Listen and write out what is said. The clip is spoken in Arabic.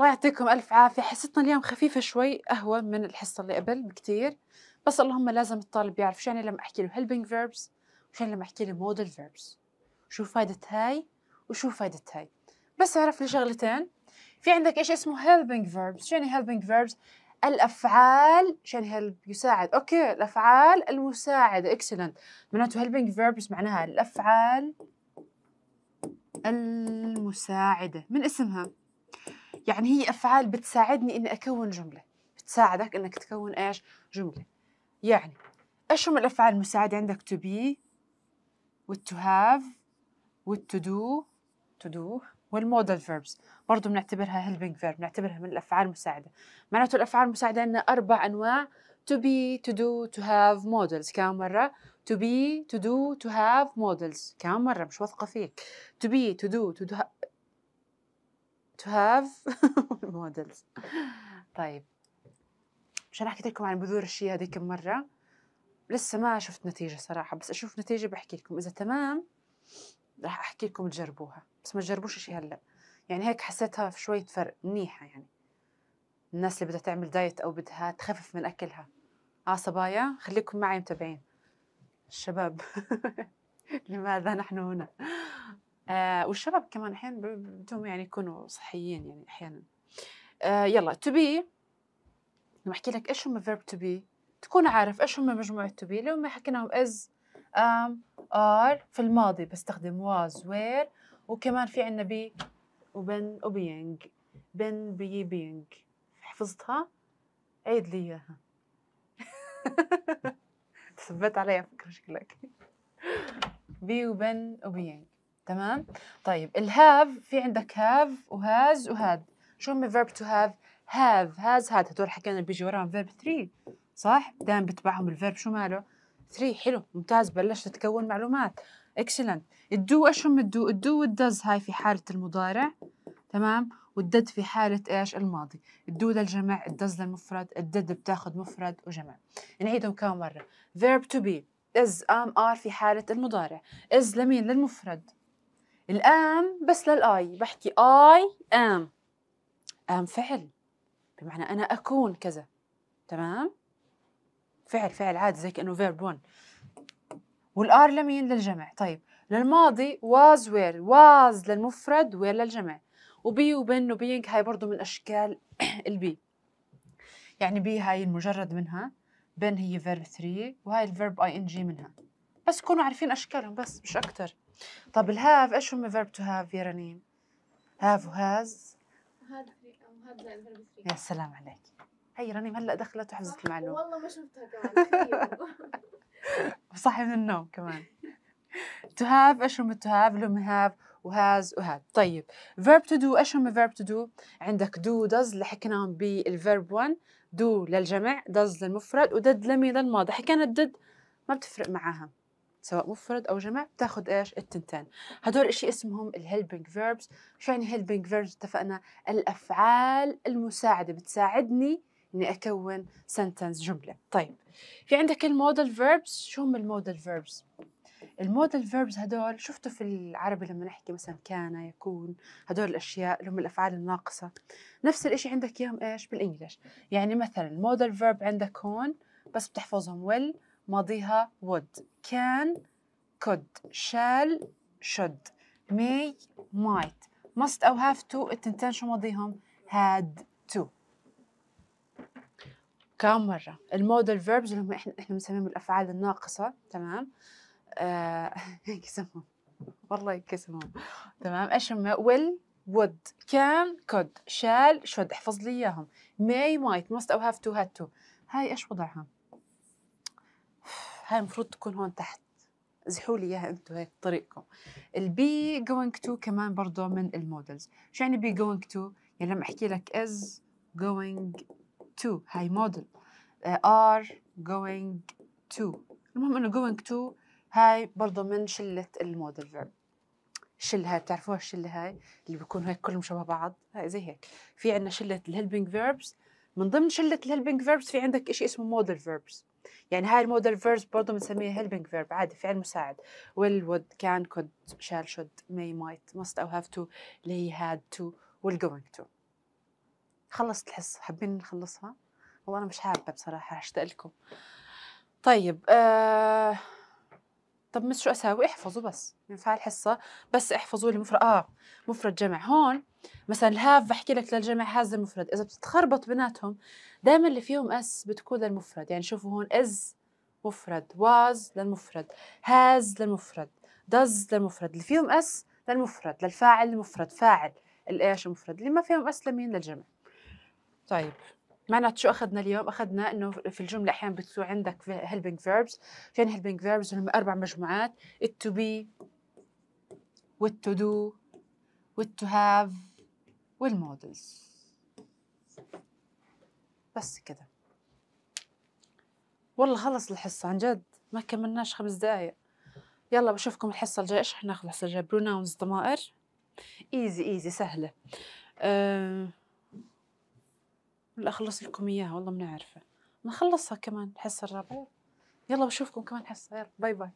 الله يعطيكم ألف عافية حصتنا اليوم خفيفة شوي أهون من الحصة اللي قبل بكثير بس اللهم لازم الطالب يعرف شو يعني لما أحكي له helping verbs وشو يعني لما أحكي له modal verbs شو فائدة هاي وشو فائدة هاي بس أعرف لي شغلتين في عندك إيش اسمه helping verbs شو يعني helping verbs الافعال شان يعني هيلب يساعد اوكي الافعال المساعده اكسلنت معناته هيلبينج فيربس معناها الافعال المساعده من اسمها يعني هي أفعال بتساعدني إني أكون جملة بتساعدك إنك تكون إيش جملة يعني إيش هم الأفعال المساعدة عندك to be وتو هاف وتو دو تو دو والمودل فيربس والمودال برضه بنعتبرها هيلبينج فيرب بنعتبرها من الأفعال المساعدة معناته الأفعال المساعدة عندنا أربع أنواع to be to do to have models كم مرة to be to do to have models كم مرة مش واثقة فيك to be to do to, do, تو هاف والمودلز طيب مشان انا حكيت لكم عن بذور الشيء هذيك مره لسه ما شفت نتيجه صراحه بس اشوف نتيجه بحكي لكم اذا تمام راح احكي لكم تجربوها بس ما تجربوش شيء هلا يعني هيك حسيتها في شويه فرق منيحه يعني الناس اللي بدها تعمل دايت او بدها تخفف من اكلها اه صبايا خليكم معي متابعين الشباب لماذا نحن هنا آه والشباب كمان احيانا بدهم يعني يكونوا صحيين يعني احيانا آه يلا تو بي لما احكي لك ايش هم فيرب تو بي تكون عارف ايش هم مجموعه تو بي لو ما حكيناهم از ام ار في الماضي بستخدم واز وير وكمان في عندنا بي وبن وبينج بن بي بينج حفظتها عيد لي اياها ثبت علي فكرة شكلك بي وبن وبينج تمام طيب الهاف في عندك هاف وهاز وهاد شو هم الفيرب تو هاف هاف هاز هاد هدول حكينا بيجي وراهم فيرب 3 صح دائما بتبعهم الفيرب شو ماله 3 حلو ممتاز بلشت تكون معلومات اكسلنت الدو ايش هم الدو الدو والدز هاي في حاله المضارع تمام والدد في حالة إيش الماضي الدو للجمع الدز للمفرد الدد بتاخد مفرد وجمع نعيدهم كم مرة فيرب تو بي از ام ار في حالة المضارع از لمين للمفرد الام بس للاي بحكي اي ام ام فعل بمعنى انا اكون كذا تمام فعل فعل عادي زي كانه فيرب 1 والار لمين للجمع طيب للماضي واز وير واز للمفرد وير للجمع وبي وبن وبينج هاي برضه من اشكال البي يعني بي هاي المجرد منها بن هي فيرب 3 وهاي الفيرب اي ان جي منها بس يكونوا عارفين اشكالهم بس مش اكثر طب الهاف ايش هم فيرب تو هاف يا رنيم هاف وهاز يا سلام عليك هي رنيم هلا دخلت وحفظت المعلومه والله ما شفتها كمان صحي من النوم كمان تو هاف ايش هم تو هاف اللي هاف وهاز وهاد طيب فيرب تو دو ايش هم فيرب تو دو؟ عندك دو داز اللي حكيناهم بالفيرب 1 دو للجمع داز للمفرد ودد لمين للماضي حكينا الدد ما بتفرق معاها سواء مفرد او جمع بتاخذ ايش التنتين هدول اشي اسمهم الهيلبنج فيربس شو يعني هيلبنج فيربس اتفقنا الافعال المساعده بتساعدني اني اكون سنتنس جمله طيب في عندك المودل فيربس شو هم المودل فيربس المودل فيربز هدول شفتوا في العربي لما نحكي مثلا كان يكون هدول الاشياء اللي هم الافعال الناقصه نفس الاشي عندك اياهم ايش بالانجلش يعني مثلا المودل فيرب عندك هون بس بتحفظهم well ماضيها would can could shall should may might must أو have to التنتين شو ماضيهم had to كم مرة المودل فيربز اللي هم احنا احنا بنسميهم الأفعال الناقصة تمام آه والله ينكسمهم تمام ايش هم will would can could shall should احفظ لي اياهم may might must أو have to had to هاي ايش وضعها؟ هاي المفروض تكون هون تحت زحوا لي اياها انتم هيك طريقكم البي جوينج تو كمان برضه من المودلز شو يعني بي جوينج تو يعني لما احكي لك از جوينج تو هاي موديل ار جوينج تو المهم انه جوينج تو هاي برضه من شله المودل فيرب الشله هاي بتعرفوها الشله هاي اللي بيكون هيك كلهم شبه بعض هاي زي هيك في عندنا شله الهيلبينج فيربس من ضمن شله الهيلبنج فيربس في عندك شيء اسمه مودل فيربس يعني هاي المودل فيربس برضه بنسميها هيلبنج فيرب عادي فعل مساعد ويل وود كان كود شال شود may might must او have to لي هاد تو ويل جوينج تو خلصت الحصة حابين نخلصها والله انا مش حابه بصراحه هشتاق لكم طيب آه طب مش شو اساوي احفظوا بس ينفع الحصه بس احفظوا لي مفرد اه مفرد جمع هون مثلا الهاف بحكي لك للجمع هذا المفرد اذا بتتخربط بيناتهم دائما اللي فيهم اس بتكون للمفرد يعني شوفوا هون از مفرد واز للمفرد هاز للمفرد دز للمفرد اللي فيهم اس للمفرد للفاعل المفرد فاعل الايش المفرد اللي ما فيهم اس لمين للجمع طيب معنات شو اخذنا اليوم؟ اخذنا انه في الجمله احيانا بتصير عندك هيلبنج فيربس، في هيلبنج فيربس هم اربع مجموعات it to be what to do what to have والمودلز بس كده والله خلص الحصة عن جد ما كملناش خمس دقايق يلا بشوفكم الحصة الجاية ايش حناخذ الحصة الجاية بروناونز ضمائر ايزي ايزي سهلة أه ولا اخلص لكم اياها والله ما عارفه نخلصها كمان الحصه الرابعه يلا بشوفكم كمان حصه يلا باي باي